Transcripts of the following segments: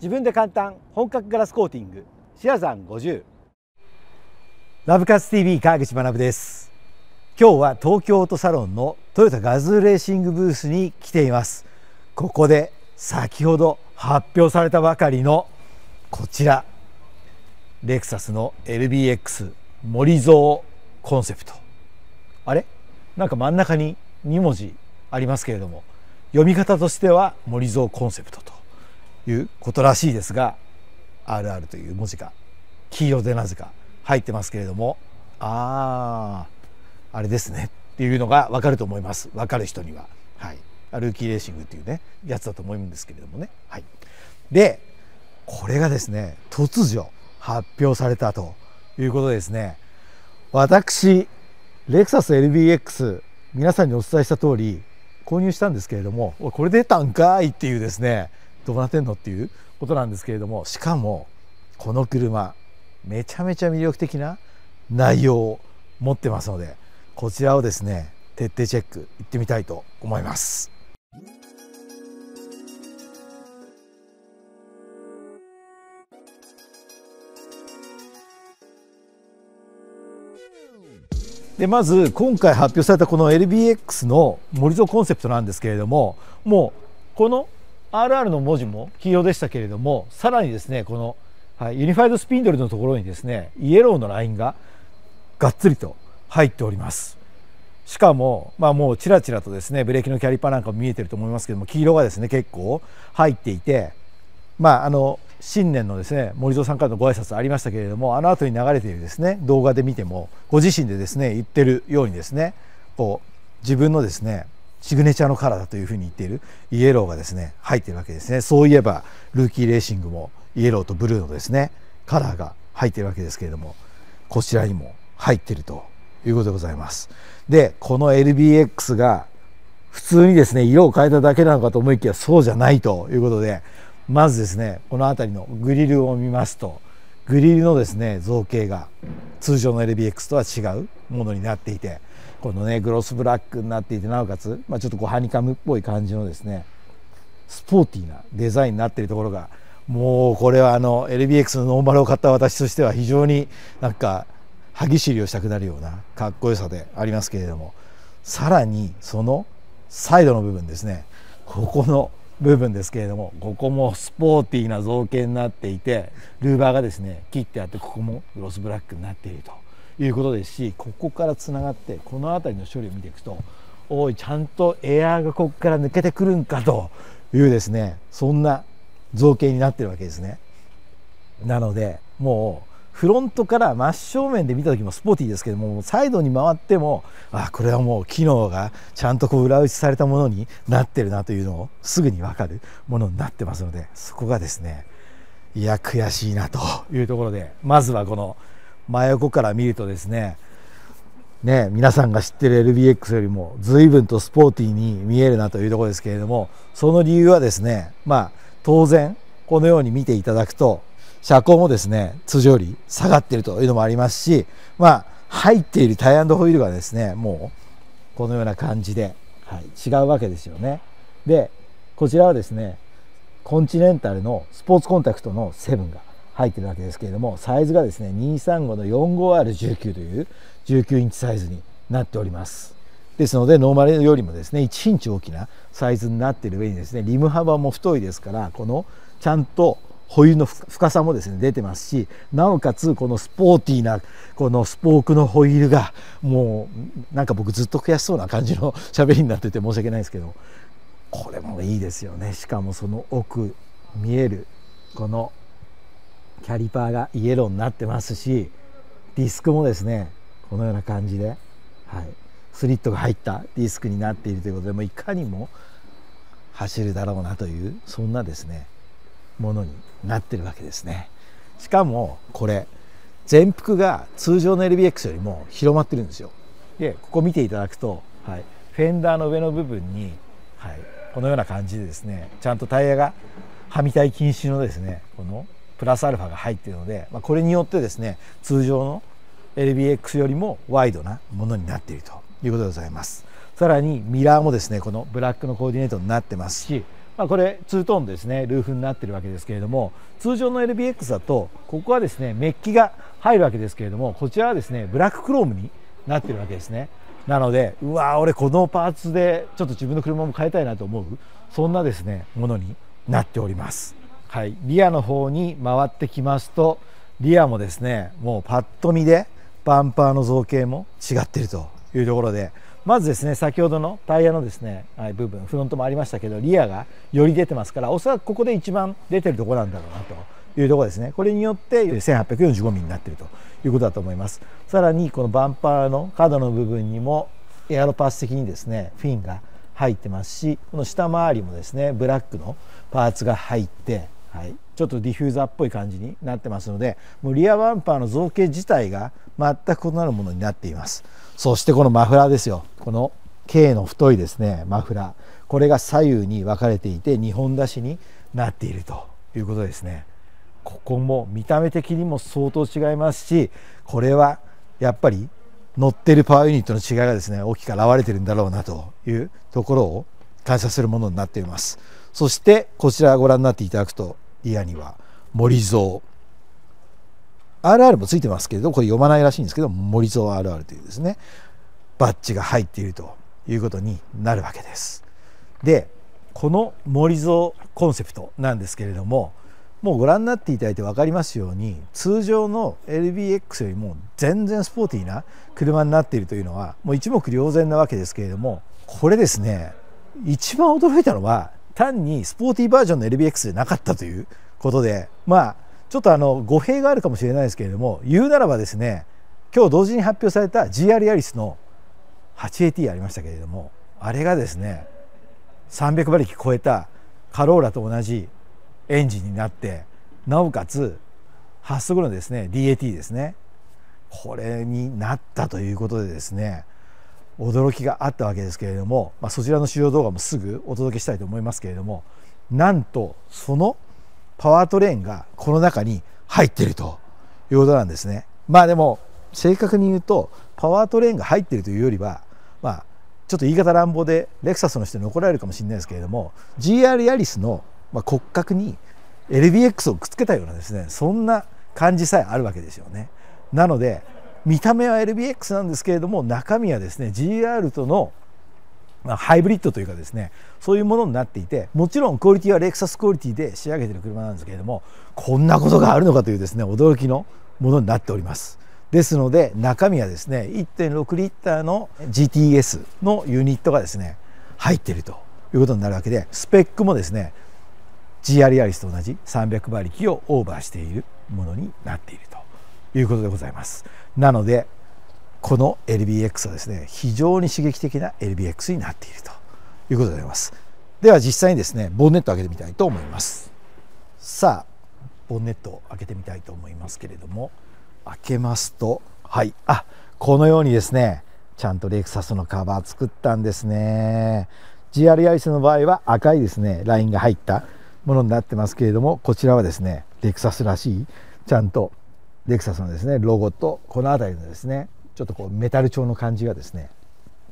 自分で簡単本格ガラスコーティングシアザン50ラブカス TV 川口学です今日は東京オートサロンのトヨタガズレーシングブースに来ていますここで先ほど発表されたばかりのこちらレクサスの LBX 森蔵コンセプトあれなんか真ん中に2文字ありますけれども読み方としては森蔵コンセプトということらしいですが RR という文字が黄色でなぜか入ってますけれどもあああれですねっていうのが分かると思います分かる人にははいルーキーレーシングっていうねやつだと思うんですけれどもねはいでこれがですね突如発表されたということですね私レクサス LBX 皆さんにお伝えした通り購入したんですけれどもこれ出たんかいっていうですねどうなってんのっていうことなんですけれどもしかもこの車めちゃめちゃ魅力的な内容を持ってますのでこちらをですね徹底チェック行ってみたいと思います。でまず今回発表されたこの LBX の森蔵コンセプトなんですけれどももうこの RR の文字も黄色でしたけれどもさらにですねこの、はい、ユニファイドスピンドルのところにですねイエローのラインががっつりと入っておりますしかも、まあ、もうちらちらとですねブレーキのキャリパーなんかも見えてると思いますけども黄色がですね結構入っていてまああの新年のですね森蔵さんからのご挨拶ありましたけれどもあの後に流れているですね動画で見てもご自身でですね言ってるようにですねこう自分のですねシグネチャーのカラーだというふうに言っているイエローがですね入ってるわけですねそういえばルーキーレーシングもイエローとブルーのですねカラーが入ってるわけですけれどもこちらにも入ってるということでございますでこの LBX が普通にですね色を変えただけなのかと思いきやそうじゃないということでまずですねこの辺りのグリルを見ますとグリルのですね造形が通常の LBX とは違うものになっていてこのねグロスブラックになっていてなおかつ、まあ、ちょっとこうハニカムっぽい感じのですねスポーティーなデザインになっているところがもうこれはあの LBX のノーマルを買った私としては非常になんか歯ぎしりをしたくなるようなかっこよさでありますけれどもさらにそのサイドの部分ですねここの部分ですけれどもここもスポーティーな造形になっていてルーバーがですね切ってあってここもグロスブラックになっているということですしここからつながってこの辺りの処理を見ていくとおいちゃんとエアーがここから抜けてくるんかというですねそんな造形になってるわけですね。なのでもうフロントから真正面で見た時もスポーティーですけどもサイドに回ってもあこれはもう機能がちゃんとこう裏打ちされたものになってるなというのをすぐに分かるものになってますのでそこがですねいや悔しいなというところでまずはこの真横から見るとですねね皆さんが知ってる LBX よりも随分とスポーティーに見えるなというところですけれどもその理由はですねまあ当然このように見ていただくと車高もですね通常より下がっているというのもありますしまあ入っているタイヤホイールがですねもうこのような感じで、はい、違うわけですよね。でこちらはですねコンチネンタルのスポーツコンタクトの7が入ってるわけですけれどもサイズがですね235の 45R19 という19インチサイズになっておりますですのでノーマルよりもですね1インチ大きなサイズになってる上にですねリム幅も太いですからこのちゃんと保有の深さもですね出てますしなおかつこのスポーティーなこのスポークのホイールがもうなんか僕ずっと悔しそうな感じの喋りになってて申し訳ないですけどこれもいいですよねしかもその奥見えるこのキャリパーがイエローになってますしディスクもですねこのような感じで、はい、スリットが入ったディスクになっているということでもいかにも走るだろうなというそんなですねものになってるわけですね。しかもこれ全幅が通常の LBX よりも広まってるんですよ。でここ見ていただくと、はい、フェンダーの上の部分に、はい、このような感じでですねちゃんとタイヤがはみたい禁止のですねこのプラスアルファが入っているので、まあ、これによってですね通常の LBX よりもワイドなものになっているということでございますさらにミラーもですねこのブラックのコーディネートになってますし、まあ、これツートーンですねルーフになってるわけですけれども通常の LBX だとここはですねメッキが入るわけですけれどもこちらはですねブラッククロームになってるわけですねなのでうわ俺このパーツでちょっと自分の車も変えたいなと思うそんなですねものになっておりますはい、リアの方に回ってきますとリアもですねもうパッと見でバンパーの造形も違っているというところでまずですね先ほどのタイヤのですね、はい、部分フロントもありましたけどリアがより出てますからおそらくここで一番出てるとこなんだろうなというところですねこれによって1845 m m になっているということだと思いますさらにこのバンパーの角の部分にもエアロパス的にですねフィンが入ってますしこの下回りもですねブラックのパーツが入ってはい、ちょっとディフューザーっぽい感じになってますのでもうリアバンパーの造形自体が全く異なるものになっていますそしてこのマフラーですよこの K の太いですねマフラーこれが左右に分かれていて2本出しになっているということですねここも見た目的にも相当違いますしこれはやっぱり乗ってるパワーユニットの違いがですね大きく現れてるんだろうなというところを感謝するものになっています。そしてこちらご覧になっていただくとリアには森蔵 RR もついてますけれどこれ読まないらしいんですけど森蔵 RR というですねバッジが入っているということになるわけです。でこの森蔵コンセプトなんですけれどももうご覧になっていただいて分かりますように通常の LBX よりも全然スポーティーな車になっているというのはもう一目瞭然なわけですけれどもこれですね一番驚いたのは単にスポーティーバージョンの LBX でなかったということでまあちょっとあの語弊があるかもしれないですけれども言うならばですね今日同時に発表された GR ヤリスの 8AT ありましたけれどもあれがですね300馬力超えたカローラと同じエンジンになってなおかつ発足のですね DAT ですねこれになったということでですね驚きがあったわけですけれども、まあ、そちらの主要動画もすぐお届けしたいと思いますけれどもなんとそのパワートレーンがこの中に入っているということなんですね。まあでも正確に言うとパワートレーンが入っているというよりは、まあ、ちょっと言い方乱暴でレクサスの人に怒られるかもしれないですけれども GR ヤリスの骨格に LBX をくっつけたようなですねそんな感じさえあるわけですよね。なので見た目は LBX なんですけれども中身はですね GR とのハイブリッドというかですねそういうものになっていてもちろんクオリティはレクサスクオリティで仕上げてる車なんですけれどもこんなことがあるのかというですね驚きのものになっておりますですので中身はですね1.6リッターの GTS のユニットがですね入っているということになるわけでスペックもですね GR ヤリスと同じ300馬力をオーバーしているものになっているということでございます。なのでこの LBX はですね非常に刺激的な LBX になっているということでございますでは実際にですねボンネットを開けてみたいと思いますさあボンネットを開けてみたいと思いますけれども開けますとはいあこのようにですねちゃんとレクサスのカバー作ったんですね GR i イスの場合は赤いですねラインが入ったものになってますけれどもこちらはですねレクサスらしいちゃんとレクサスのですねロゴとこの辺りのですねちょっとこうメタル調の感じがですね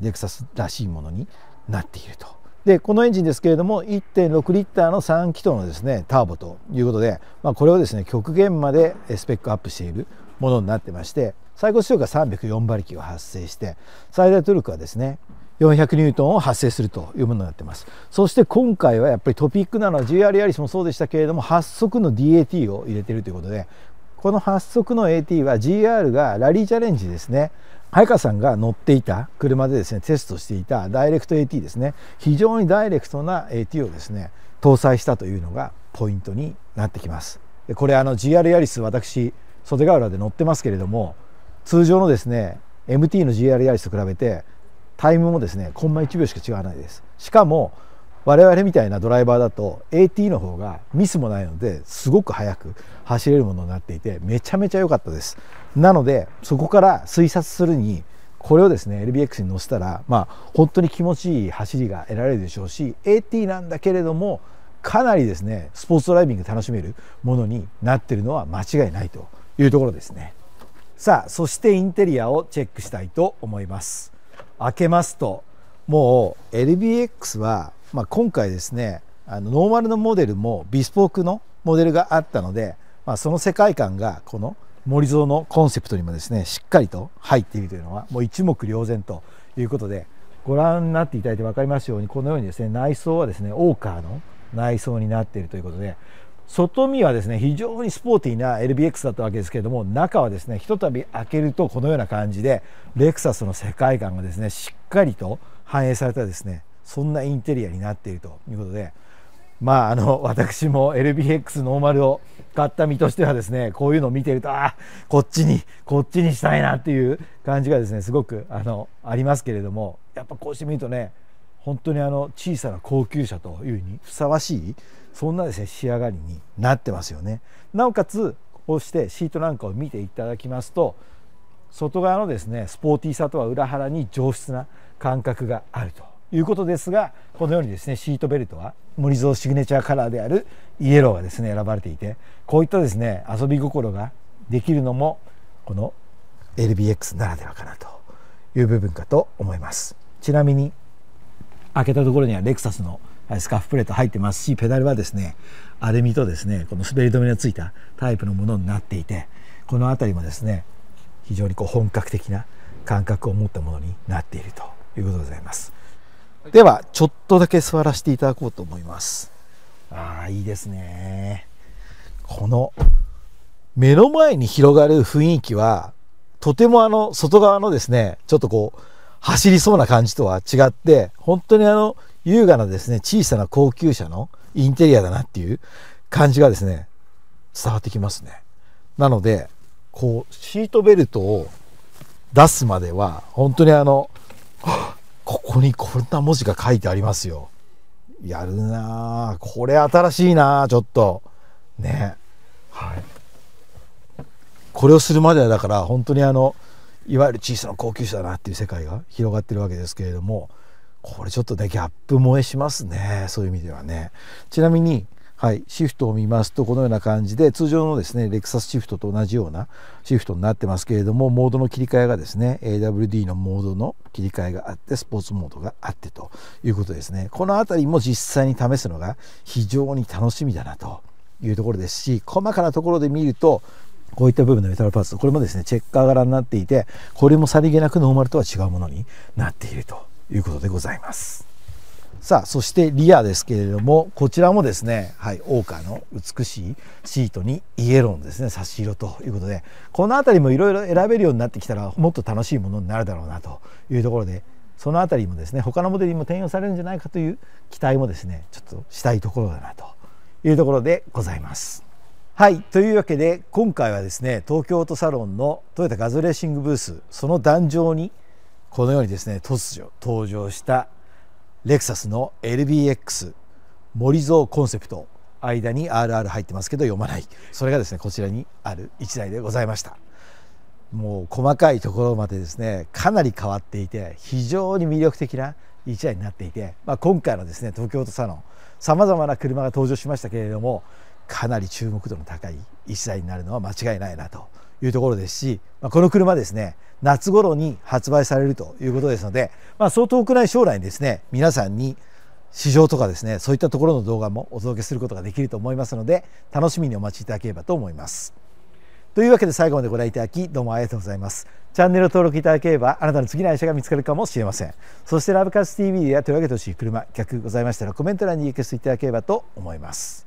レクサスらしいものになっていると。でこのエンジンですけれども1.6リッターの3気筒のですねターボということで、まあ、これをですね極限までスペックアップしているものになってまして最高出力が304馬力を発生して最大トルクはですね400ニュートンを発生するというものになってますそして今回はやっぱりトピックなのは g r ヤリスもそうでしたけれども8速の DAT を入れているということでこの8速の AT は GR がラリーチャレンジですね早川さんが乗っていた車でですねテストしていたダイレクト AT ですね非常にダイレクトな AT をですね搭載したというのがポイントになってきますこれあの GR ヤリス私袖ヶ浦で乗ってますけれども通常のですね MT の GR ヤリスと比べてタイムもですねコンマ1秒しか違わないですしかも我々みたいなドライバーだと AT の方がミスもないのですごく速く走れるものになっていてめちゃめちゃ良かったですなのでそこから推察するにこれをですね LBX に乗せたらまあ本当に気持ちいい走りが得られるでしょうし AT なんだけれどもかなりですねスポーツドライビング楽しめるものになってるのは間違いないというところですねさあそしてインテリアをチェックしたいと思います開けますともう LBX は、まあ、今回ですねあのノーマルのモデルもビスポークのモデルがあったので、まあ、その世界観がこの森蔵のコンセプトにもですねしっかりと入っているというのはもう一目瞭然ということでご覧になっていただいて分かりますようにこのようにですね内装はですねオーカーの内装になっているということで外見はですね非常にスポーティーな LBX だったわけですけれども中はですねひとたび開けるとこのような感じでレクサスの世界観がですねしっかりと反映されたですねそんなインテリアになっているということでまああの私も LBX ノーマルを買った身としてはですねこういうのを見てるとああこっちにこっちにしたいなっていう感じがですねすごくあのありますけれどもやっぱこうして見るとね本当にあの小さな高級車というにふさわしいそんなですね仕上がりになってますよね。なおかつこうしてシートなんかを見ていただきますと外側のですねスポーティーさとは裏腹に上質な感覚があるということですがこのようにですねシートベルトは森蔵シグネチャーカラーであるイエローがですね選ばれていてこういったですね遊び心ができるのもこの LBX ならではかなという部分かと思いますちなみに開けたところにはレクサスのスカッフプレート入ってますしペダルはですねアルミとですねこの滑り止めのついたタイプのものになっていてこの辺りもですね非常にこう本格的な感覚を持ったものになっているいうことでございます。では、ちょっとだけ座らせていただこうと思います。ああ、いいですね。この、目の前に広がる雰囲気は、とてもあの、外側のですね、ちょっとこう、走りそうな感じとは違って、本当にあの、優雅なですね、小さな高級車のインテリアだなっていう感じがですね、伝わってきますね。なので、こう、シートベルトを出すまでは、本当にあの、ここにこんな文字が書いてありますよ。やるなこれ新しいなちょっと。ね。はい。これをするまではだから本当にあの、いわゆる小さな高級車だなっていう世界が広がってるわけですけれども、これちょっとね、ギャップ萌えしますね。そういう意味ではね。ちなみに、はい、シフトを見ますとこのような感じで通常のですねレクサスシフトと同じようなシフトになってますけれどもモードの切り替えがですね AWD のモードの切り替えがあってスポーツモードがあってということですねこの辺りも実際に試すのが非常に楽しみだなというところですし細かなところで見るとこういった部分のメタルパーツこれもですねチェッカー柄になっていてこれもさりげなくノーマルとは違うものになっているということでございます。さあそしてリアですけれどもこちらもですね、はい、オーカーの美しいシートにイエローのですね差し色ということでこの辺りもいろいろ選べるようになってきたらもっと楽しいものになるだろうなというところでその辺りもですね他のモデルにも転用されるんじゃないかという期待もですねちょっとしたいところだなというところでございます。はいというわけで今回はですね東京オートサロンのトヨタガズレーシングブースその壇上にこのようにですね突如登場したレクサスの LBX 森蔵コンセプト間に RR 入ってますけど読まないそれがですねこちらにある1台でございましたもう細かいところまでですねかなり変わっていて非常に魅力的な1台になっていて、まあ、今回のですね東京都サロンさまざまな車が登場しましたけれどもかなり注目度の高い1台になるのは間違いないなというところですし、まあ、この車ですね夏頃に発売されるということですので、まあ、そう遠くない将来にですね皆さんに市場とかですねそういったところの動画もお届けすることができると思いますので楽しみにお待ちいただければと思います。というわけで最後までご覧いただきどうもありがとうございます。チャンネル登録いただければあなたの次の愛車が見つかるかもしれません。そしてラブカス TV や取り上げてほしい車、客ございましたらコメント欄にリクエストいただければと思います。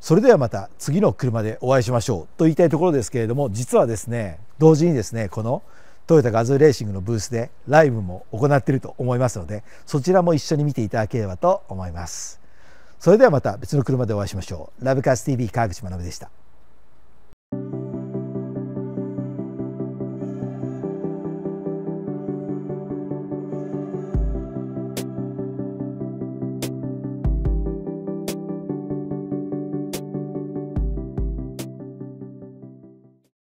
それではまた次の車でお会いしましょうと言いたいところですけれども実はですね同時にですねこのトヨタガズレーシングのブースでライブも行っていると思いますのでそちらも一緒に見ていただければと思いますそれではまた別の車でお会いしましょうラブカース TV 川口学でした